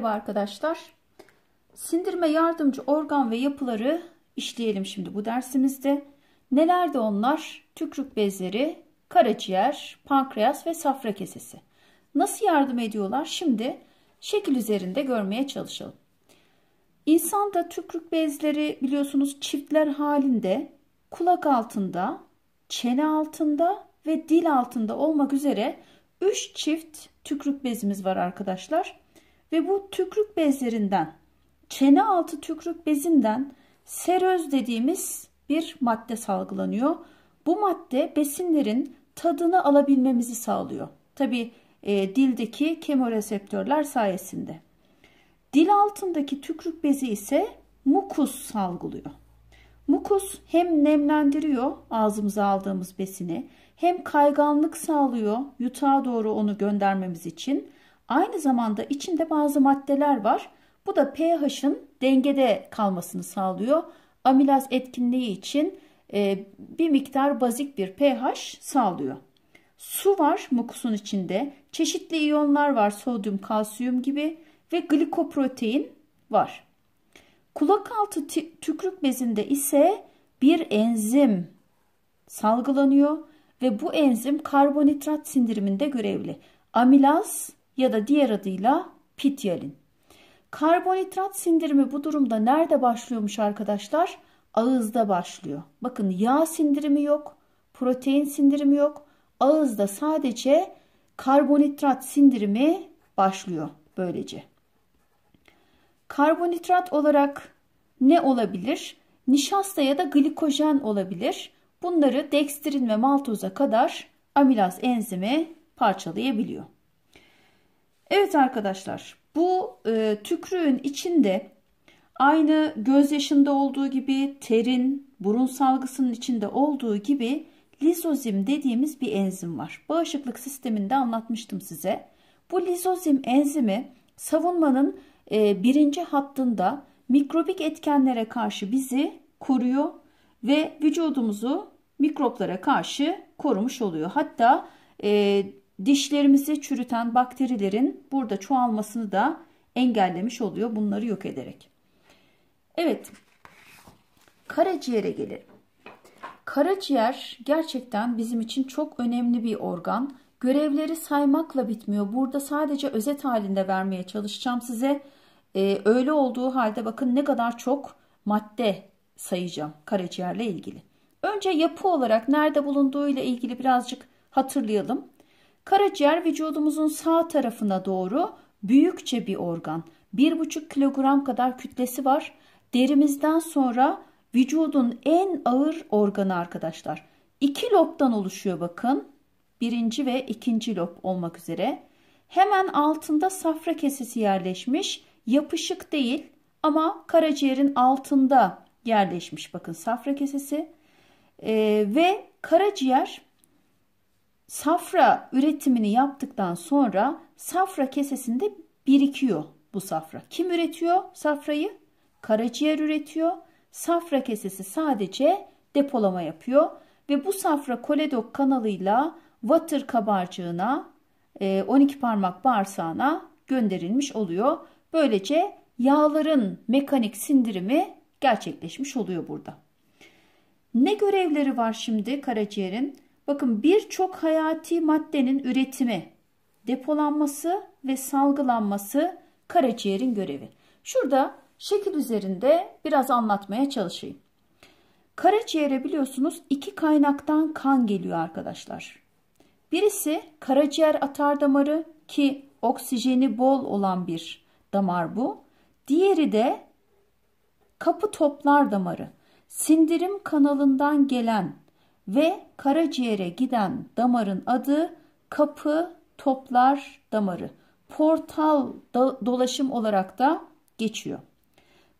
Merhaba arkadaşlar. Sindirme yardımcı organ ve yapıları işleyelim şimdi bu dersimizde. Nelerde onlar? Tükrük bezleri, karaciğer, pankreas ve safra kesesi. Nasıl yardım ediyorlar? Şimdi şekil üzerinde görmeye çalışalım. İnsanda tükrük bezleri biliyorsunuz çiftler halinde kulak altında, çene altında ve dil altında olmak üzere 3 çift tükrük bezimiz var arkadaşlar. Ve bu tükrük bezlerinden, çene altı tükrük bezinden seröz dediğimiz bir madde salgılanıyor. Bu madde besinlerin tadını alabilmemizi sağlıyor. Tabi e, dildeki kemoreseptörler sayesinde. Dil altındaki tükrük bezi ise mukus salgılıyor. Mukus hem nemlendiriyor ağzımıza aldığımız besini hem kayganlık sağlıyor yutağa doğru onu göndermemiz için Aynı zamanda içinde bazı maddeler var. Bu da pH'ın dengede kalmasını sağlıyor. Amilaz etkinliği için e, bir miktar bazik bir pH sağlıyor. Su var mukusun içinde. Çeşitli iyonlar var sodyum, kalsiyum gibi ve glikoprotein var. Kulak altı tükürük bezinde ise bir enzim salgılanıyor ve bu enzim karbonhidrat sindiriminde görevli. Amilaz ya da diğer adıyla pityalin. Karbonhidrat sindirimi bu durumda nerede başlıyormuş arkadaşlar? Ağızda başlıyor. Bakın yağ sindirimi yok, protein sindirimi yok. Ağızda sadece karbonhidrat sindirimi başlıyor böylece. Karbonhidrat olarak ne olabilir? Nişasta ya da glikojen olabilir. Bunları dekstrin ve maltoza kadar amilaz enzimi parçalayabiliyor. Evet arkadaşlar bu e, tükrüğün içinde aynı gözyaşında olduğu gibi terin, burun salgısının içinde olduğu gibi lizozim dediğimiz bir enzim var. Bağışıklık sisteminde anlatmıştım size. Bu lizozim enzimi savunmanın e, birinci hattında mikrobik etkenlere karşı bizi koruyor ve vücudumuzu mikroplara karşı korumuş oluyor. Hatta e, dişlerimizi çürüten bakterilerin burada çoğalmasını da engellemiş oluyor bunları yok ederek. Evet karaciğere gelir. Karaciğer gerçekten bizim için çok önemli bir organ. Görevleri saymakla bitmiyor. Burada sadece özet halinde vermeye çalışacağım size. Ee, öyle olduğu halde bakın ne kadar çok madde sayacağım karaciğerle ilgili. Önce yapı olarak nerede bulunduğu ile ilgili birazcık hatırlayalım. Karaciğer vücudumuzun sağ tarafına doğru büyükçe bir organ. 1,5 kilogram kadar kütlesi var. Derimizden sonra vücudun en ağır organı arkadaşlar. İki lobdan oluşuyor bakın. Birinci ve ikinci lob olmak üzere. Hemen altında safra kesesi yerleşmiş. Yapışık değil ama karaciğerin altında yerleşmiş bakın safra kesesi. Ee, ve karaciğer Safra üretimini yaptıktan sonra safra kesesinde birikiyor bu safra. Kim üretiyor safrayı? Karaciğer üretiyor. Safra kesesi sadece depolama yapıyor ve bu safra koledok kanalıyla Water kabarcığına 12 e, parmak bağırsağına gönderilmiş oluyor. Böylece yağların mekanik sindirimi gerçekleşmiş oluyor burada. Ne görevleri var şimdi karaciğerin? Bakın birçok hayati maddenin üretimi, depolanması ve salgılanması karaciğerin görevi. Şurada şekil üzerinde biraz anlatmaya çalışayım. Karaciğere biliyorsunuz iki kaynaktan kan geliyor arkadaşlar. Birisi karaciğer atar damarı ki oksijeni bol olan bir damar bu. Diğeri de kapı toplar damarı. Sindirim kanalından gelen ve karaciğere giden damarın adı kapı toplar damarı. Portal da, dolaşım olarak da geçiyor.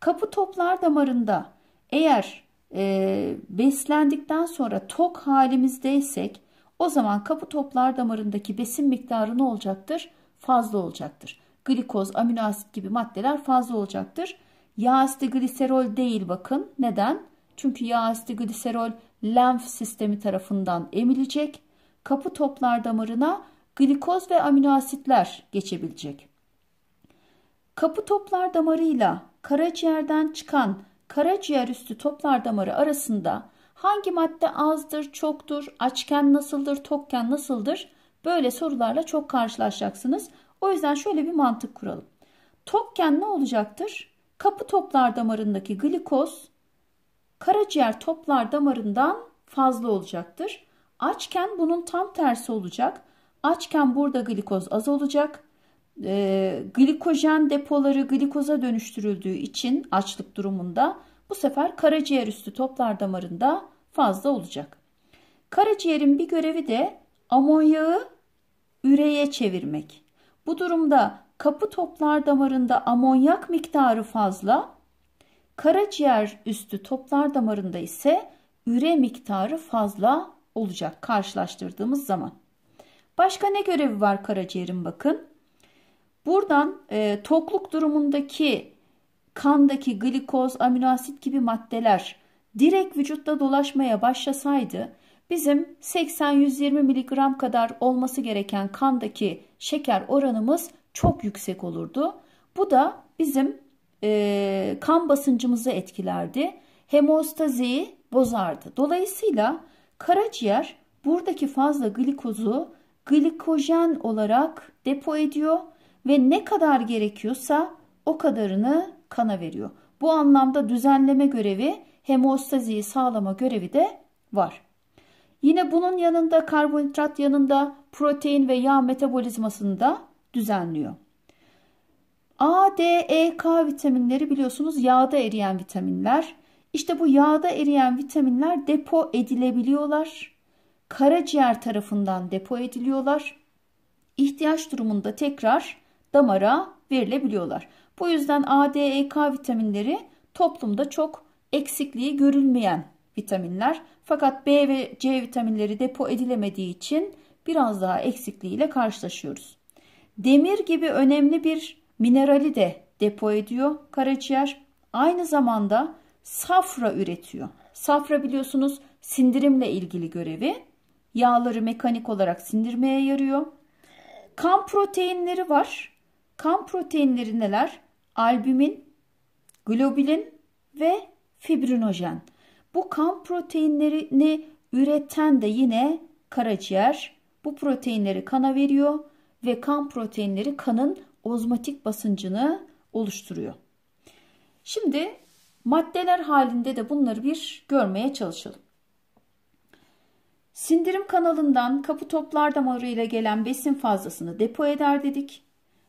Kapı toplar damarında eğer e, beslendikten sonra tok halimizdeysek o zaman kapı toplar damarındaki besin miktarı ne olacaktır? Fazla olacaktır. Glikoz, amino asit gibi maddeler fazla olacaktır. Yağ asidi gliserol değil bakın. Neden? Çünkü yağ asidi gliserol lenf sistemi tarafından emilecek, kapı toplar damarına glikoz ve aminoasitler geçebilecek. Kapı toplar damarıyla karaciğerden çıkan karaciğer üstü toplar damarı arasında hangi madde azdır, çoktur, açken nasıldır, tokken nasıldır böyle sorularla çok karşılaşacaksınız. O yüzden şöyle bir mantık kuralım. Tokken ne olacaktır? Kapı toplar damarındaki glikoz Karaciğer toplar damarından fazla olacaktır. Açken bunun tam tersi olacak. Açken burada glikoz az olacak. E, glikojen depoları glikoza dönüştürüldüğü için açlık durumunda bu sefer karaciğer üstü toplar damarında fazla olacak. Karaciğerin bir görevi de amonyağı üreye çevirmek. Bu durumda kapı toplar damarında amonyak miktarı fazla, Karaciğer üstü toplar damarında ise üre miktarı fazla olacak karşılaştırdığımız zaman. Başka ne görevi var karaciğerin bakın. Buradan e, tokluk durumundaki kandaki glikoz, aminoasit gibi maddeler direkt vücutta dolaşmaya başlasaydı bizim 80-120 mg kadar olması gereken kandaki şeker oranımız çok yüksek olurdu. Bu da bizim e, kan basıncımızı etkilerdi. Hemostaziyi bozardı. Dolayısıyla karaciğer buradaki fazla glikozu glikojen olarak depo ediyor ve ne kadar gerekiyorsa o kadarını kana veriyor. Bu anlamda düzenleme görevi hemostaziyi sağlama görevi de var. Yine bunun yanında karbonhidrat yanında protein ve yağ metabolizmasını da düzenliyor. A, D, E, K vitaminleri biliyorsunuz yağda eriyen vitaminler. İşte bu yağda eriyen vitaminler depo edilebiliyorlar. Karaciğer tarafından depo ediliyorlar. İhtiyaç durumunda tekrar damara verilebiliyorlar. Bu yüzden A, D, E, K vitaminleri toplumda çok eksikliği görülmeyen vitaminler. Fakat B ve C vitaminleri depo edilemediği için biraz daha eksikliğiyle karşılaşıyoruz. Demir gibi önemli bir Minerali de depo ediyor karaciğer. Aynı zamanda safra üretiyor. Safra biliyorsunuz sindirimle ilgili görevi. Yağları mekanik olarak sindirmeye yarıyor. Kan proteinleri var. Kan proteinleri neler? Albümin, globulin ve fibrinojen. Bu kan proteinlerini üreten de yine karaciğer. Bu proteinleri kana veriyor ve kan proteinleri kanın ozmatik basıncını oluşturuyor. Şimdi maddeler halinde de bunları bir görmeye çalışalım. Sindirim kanalından kapı toplar damarı gelen besin fazlasını depo eder dedik.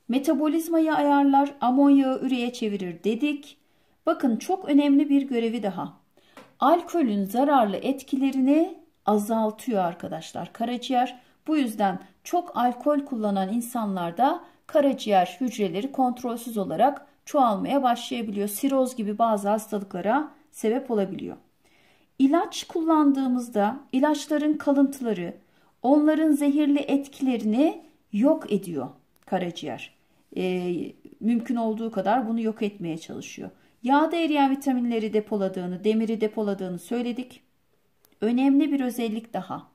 Metabolizmayı ayarlar, amonyağı üreye çevirir dedik. Bakın çok önemli bir görevi daha. Alkolün zararlı etkilerini azaltıyor arkadaşlar karaciğer. Bu yüzden çok alkol kullanan insanlarda karaciğer hücreleri kontrolsüz olarak çoğalmaya başlayabiliyor. Siroz gibi bazı hastalıklara sebep olabiliyor. İlaç kullandığımızda ilaçların kalıntıları onların zehirli etkilerini yok ediyor karaciğer. E, mümkün olduğu kadar bunu yok etmeye çalışıyor. Yağda eriyen vitaminleri depoladığını, demiri depoladığını söyledik. Önemli bir özellik daha.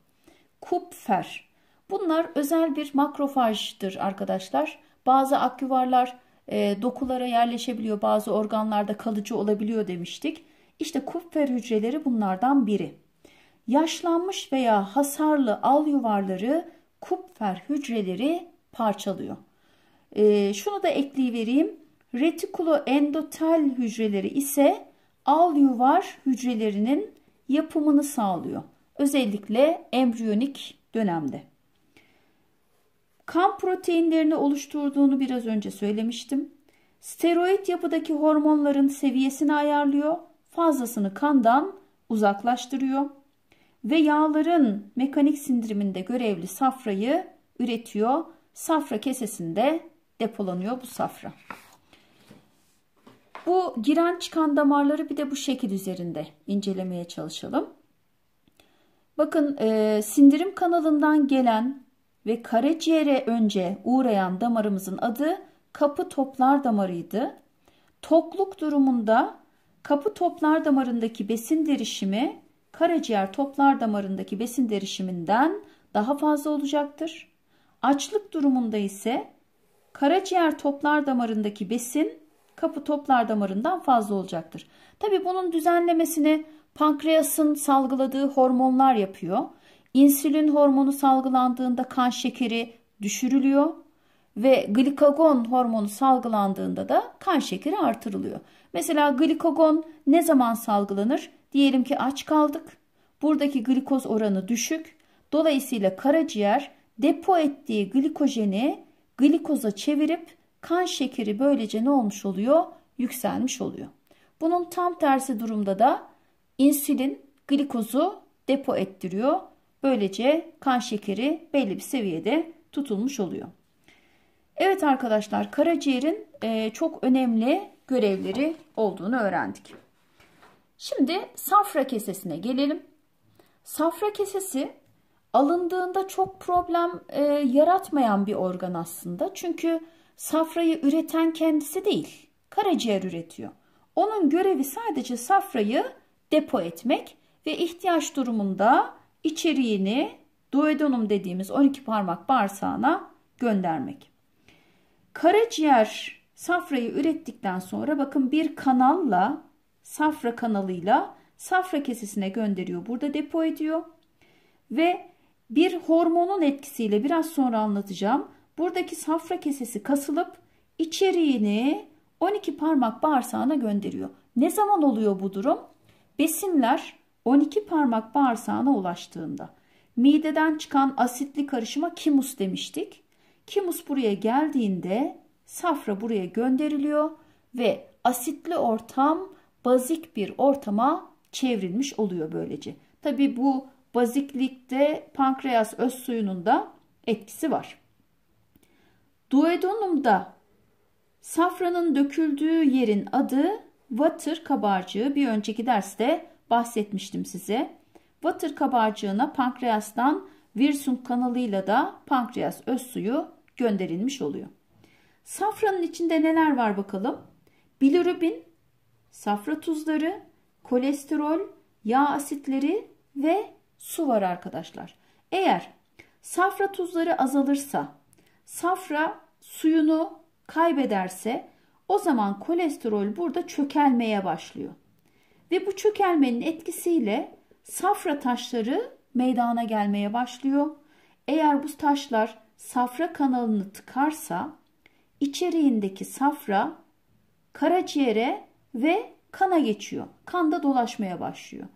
Kupfer. Bunlar özel bir makrofajdır arkadaşlar. Bazı akyuvarlar e, dokulara yerleşebiliyor, bazı organlarda kalıcı olabiliyor demiştik. İşte kupfer hücreleri bunlardan biri. Yaşlanmış veya hasarlı al yuvarları kupfer hücreleri parçalıyor. E, şunu da ekleyivereyim. Retikuloendotel hücreleri ise al yuvar hücrelerinin yapımını sağlıyor. Özellikle embriyonik dönemde kan proteinlerini oluşturduğunu biraz önce söylemiştim. Steroid yapıdaki hormonların seviyesini ayarlıyor, fazlasını kandan uzaklaştırıyor ve yağların mekanik sindiriminde görevli safrayı üretiyor. Safra kesesinde depolanıyor bu safra. Bu giren çıkan damarları bir de bu şekil üzerinde incelemeye çalışalım. Bakın e, sindirim kanalından gelen ve karaciğere önce uğrayan damarımızın adı kapı toplar damarıydı. Tokluk durumunda kapı toplar damarındaki besin derişimi karaciğer toplar damarındaki besin derişiminden daha fazla olacaktır. Açlık durumunda ise karaciğer toplar damarındaki besin kapı toplar damarından fazla olacaktır. Tabi bunun düzenlemesini pankreasın salgıladığı hormonlar yapıyor. İnsülin hormonu salgılandığında kan şekeri düşürülüyor ve glikagon hormonu salgılandığında da kan şekeri artırılıyor. Mesela glikagon ne zaman salgılanır? Diyelim ki aç kaldık. Buradaki glikoz oranı düşük. Dolayısıyla karaciğer depo ettiği glikojeni glikoza çevirip kan şekeri böylece ne olmuş oluyor? Yükselmiş oluyor. Bunun tam tersi durumda da insülin glikozu depo ettiriyor Böylece kan şekeri belli bir seviyede tutulmuş oluyor. Evet arkadaşlar karaciğerin e, çok önemli görevleri olduğunu öğrendik. Şimdi safra kesesine gelelim. Safra kesesi alındığında çok problem e, yaratmayan bir organ aslında. Çünkü safrayı üreten kendisi değil, karaciğer üretiyor. Onun görevi sadece safrayı depo etmek ve ihtiyaç durumunda içeriğini duodenum dediğimiz 12 parmak bağırsağına göndermek. Karaciğer safrayı ürettikten sonra bakın bir kanalla safra kanalıyla safra kesesine gönderiyor. Burada depo ediyor. Ve bir hormonun etkisiyle biraz sonra anlatacağım. Buradaki safra kesesi kasılıp içeriğini 12 parmak bağırsağına gönderiyor. Ne zaman oluyor bu durum? Besinler 12 parmak bağırsağına ulaştığında mideden çıkan asitli karışıma kimus demiştik. Kimus buraya geldiğinde safra buraya gönderiliyor ve asitli ortam bazik bir ortama çevrilmiş oluyor böylece. Tabi bu baziklikte pankreas öz suyunun da etkisi var. Duodenumda safranın döküldüğü yerin adı vatır kabarcığı bir önceki derste bahsetmiştim size. Water kabarcığına pankreastan Wirsung kanalıyla da pankreas öz suyu gönderilmiş oluyor. Safranın içinde neler var bakalım? Bilirubin, safra tuzları, kolesterol, yağ asitleri ve su var arkadaşlar. Eğer safra tuzları azalırsa, safra suyunu kaybederse o zaman kolesterol burada çökelmeye başlıyor. Ve bu çökelmenin etkisiyle safra taşları meydana gelmeye başlıyor. Eğer bu taşlar safra kanalını tıkarsa içeriğindeki safra karaciğere ve kana geçiyor. Kanda dolaşmaya başlıyor.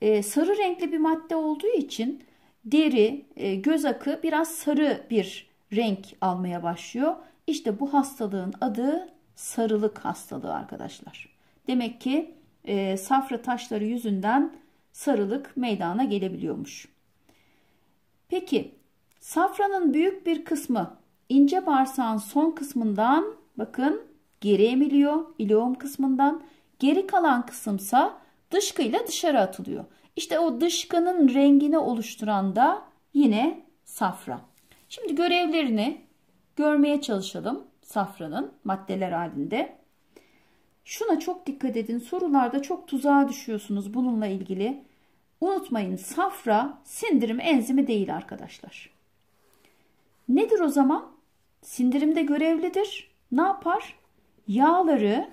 Ee, sarı renkli bir madde olduğu için deri, e, göz akı biraz sarı bir renk almaya başlıyor. İşte bu hastalığın adı sarılık hastalığı arkadaşlar. Demek ki e, safra taşları yüzünden sarılık meydana gelebiliyormuş. Peki safranın büyük bir kısmı ince bağırsağın son kısmından bakın geri emiliyor ileum kısmından geri kalan kısımsa dışkıyla dışarı atılıyor. İşte o dışkının rengini oluşturan da yine safra. Şimdi görevlerini görmeye çalışalım safranın maddeler halinde. Şuna çok dikkat edin. Sorularda çok tuzağa düşüyorsunuz bununla ilgili. Unutmayın safra sindirim enzimi değil arkadaşlar. Nedir o zaman? Sindirimde görevlidir. Ne yapar? Yağları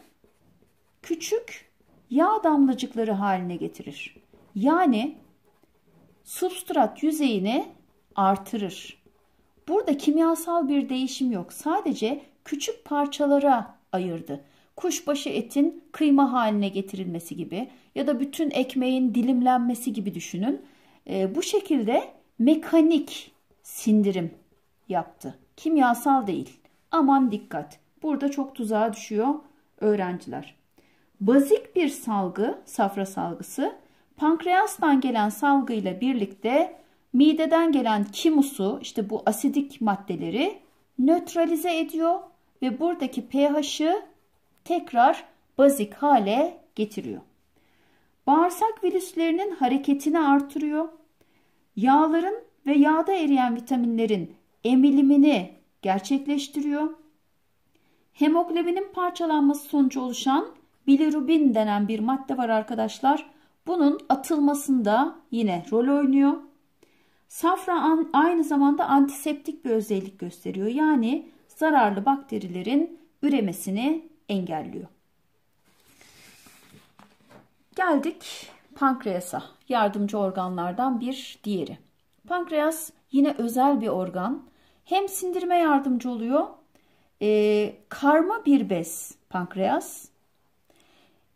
küçük yağ damlacıkları haline getirir. Yani substrat yüzeyini artırır. Burada kimyasal bir değişim yok. Sadece küçük parçalara ayırdı kuşbaşı etin kıyma haline getirilmesi gibi ya da bütün ekmeğin dilimlenmesi gibi düşünün. E, bu şekilde mekanik sindirim yaptı. Kimyasal değil. Aman dikkat. Burada çok tuzağa düşüyor öğrenciler. Bazik bir salgı, safra salgısı, pankreastan gelen salgıyla birlikte mideden gelen kimusu, işte bu asidik maddeleri nötralize ediyor ve buradaki pH'ı tekrar bazik hale getiriyor. Bağırsak virüslerinin hareketini artırıyor. Yağların ve yağda eriyen vitaminlerin emilimini gerçekleştiriyor. Hemoglobinin parçalanması sonucu oluşan bilirubin denen bir madde var arkadaşlar. Bunun atılmasında yine rol oynuyor. Safra aynı zamanda antiseptik bir özellik gösteriyor. Yani zararlı bakterilerin üremesini engelliyor. Geldik pankreasa. Yardımcı organlardan bir diğeri. Pankreas yine özel bir organ. Hem sindirime yardımcı oluyor. E, karma bir bez pankreas.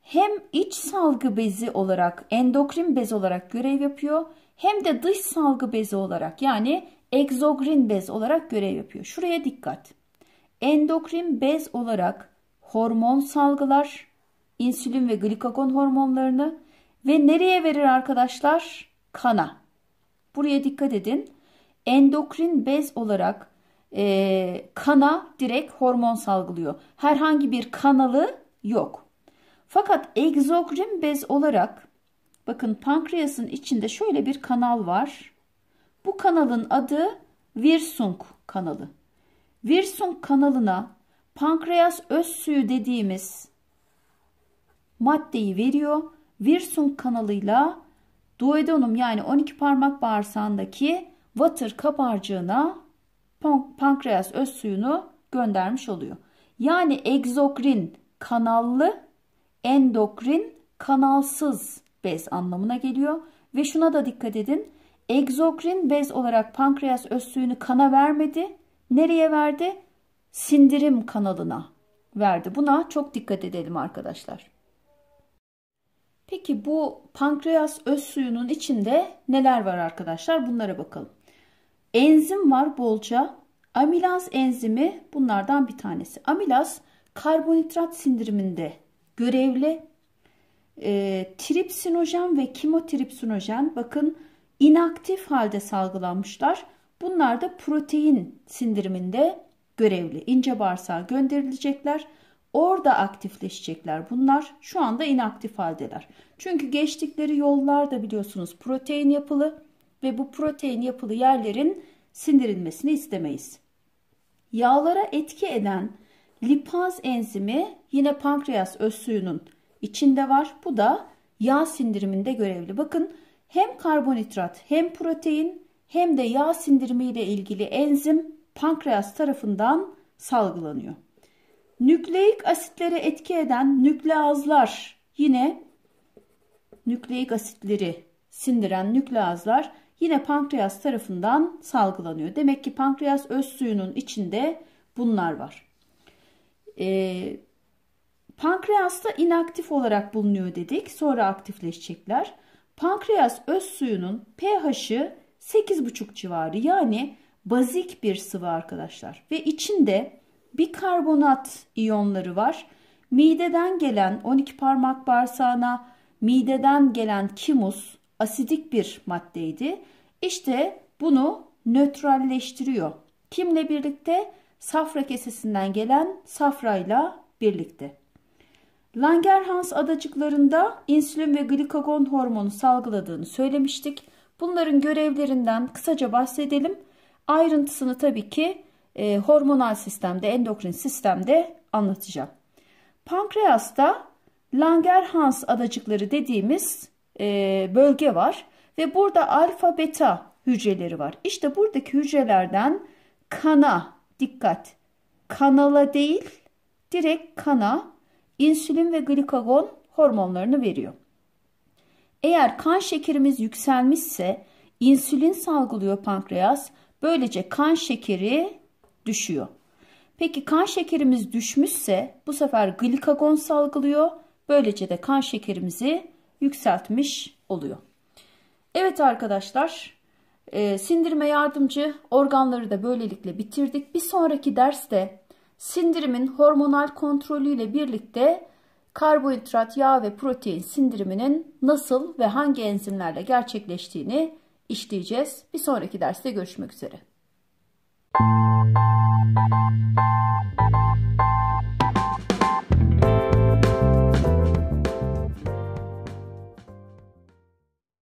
Hem iç salgı bezi olarak endokrin bez olarak görev yapıyor. Hem de dış salgı bezi olarak yani egzogrin bez olarak görev yapıyor. Şuraya dikkat. Endokrin bez olarak hormon salgılar, insülin ve glikagon hormonlarını ve nereye verir arkadaşlar? Kana. Buraya dikkat edin. Endokrin bez olarak e, kana direkt hormon salgılıyor. Herhangi bir kanalı yok. Fakat egzokrin bez olarak bakın pankreasın içinde şöyle bir kanal var. Bu kanalın adı Virsung kanalı. Virsung kanalına Pankreas öz suyu dediğimiz maddeyi veriyor. Virsum kanalıyla duodenum yani 12 parmak bağırsağındaki water kabarcığına pankreas öz suyunu göndermiş oluyor. Yani egzokrin kanallı, endokrin kanalsız bez anlamına geliyor. Ve şuna da dikkat edin. Egzokrin bez olarak pankreas öz suyunu kana vermedi. Nereye verdi? sindirim kanalına verdi. Buna çok dikkat edelim arkadaşlar. Peki bu pankreas öz suyunun içinde neler var arkadaşlar? Bunlara bakalım. Enzim var bolca. Amilaz enzimi bunlardan bir tanesi. Amilaz karbonhidrat sindiriminde görevli. E, tripsinojen ve kimotripsinojen bakın inaktif halde salgılanmışlar. Bunlar da protein sindiriminde görevli ince bağırsağa gönderilecekler. Orada aktifleşecekler bunlar. Şu anda inaktif haldeler. Çünkü geçtikleri yollar da biliyorsunuz protein yapılı ve bu protein yapılı yerlerin sindirilmesini istemeyiz. Yağlara etki eden lipaz enzimi yine pankreas öz suyunun içinde var. Bu da yağ sindiriminde görevli. Bakın hem karbonhidrat hem protein hem de yağ sindirimiyle ilgili enzim pankreas tarafından salgılanıyor. Nükleik asitlere etki eden nükleazlar yine nükleik asitleri sindiren nükleazlar yine pankreas tarafından salgılanıyor. Demek ki pankreas öz suyunun içinde bunlar var. Ee, da inaktif olarak bulunuyor dedik. Sonra aktifleşecekler. Pankreas öz suyunun pH'i 8,5 civarı yani bazik bir sıvı arkadaşlar ve içinde bir karbonat iyonları var. Mideden gelen 12 parmak bağırsağına mideden gelen kimus asidik bir maddeydi. İşte bunu nötralleştiriyor. Kimle birlikte? Safra kesesinden gelen safrayla birlikte. Langerhans adacıklarında insülin ve glikagon hormonu salgıladığını söylemiştik. Bunların görevlerinden kısaca bahsedelim. Ayrıntısını tabii ki e, hormonal sistemde, endokrin sistemde anlatacağım. Pankreasta Langerhans adacıkları dediğimiz e, bölge var ve burada alfa beta hücreleri var. İşte buradaki hücrelerden kana dikkat kanala değil direkt kana insülin ve glikagon hormonlarını veriyor. Eğer kan şekerimiz yükselmişse insülin salgılıyor pankreas Böylece kan şekeri düşüyor. Peki kan şekerimiz düşmüşse bu sefer glikagon salgılıyor. Böylece de kan şekerimizi yükseltmiş oluyor. Evet arkadaşlar e, sindirime yardımcı organları da böylelikle bitirdik. Bir sonraki derste sindirimin hormonal kontrolüyle birlikte karbonhidrat, yağ ve protein sindiriminin nasıl ve hangi enzimlerle gerçekleştiğini işleyeceğiz. Bir sonraki derste görüşmek üzere.